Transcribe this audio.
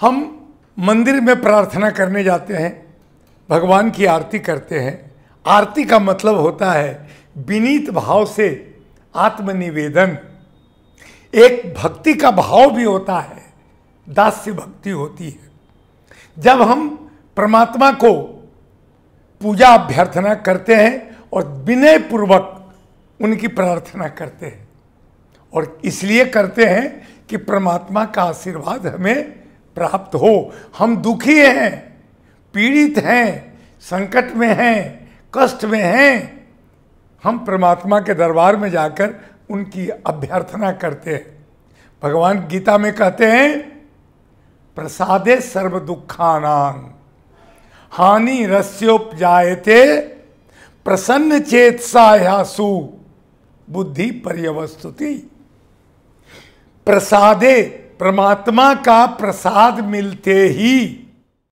हम मंदिर में प्रार्थना करने जाते हैं भगवान की आरती करते हैं आरती का मतलब होता है विनीत भाव से आत्मनिवेदन एक भक्ति का भाव भी होता है दास्य भक्ति होती है जब हम परमात्मा को पूजा अभ्यर्थना करते हैं और विनय पूर्वक उनकी प्रार्थना करते हैं और इसलिए करते हैं कि परमात्मा का आशीर्वाद हमें प्राप्त हो हम दुखी हैं पीड़ित हैं संकट में हैं कष्ट में हैं हम परमात्मा के दरबार में जाकर उनकी अभ्यर्थना करते हैं भगवान गीता में कहते हैं प्रसादे सर्व दुखान हानि रस्योपजाते प्रसन्न चेत सायासु बुद्धि पर्यवस्तुति प्रसादे परमात्मा का प्रसाद मिलते ही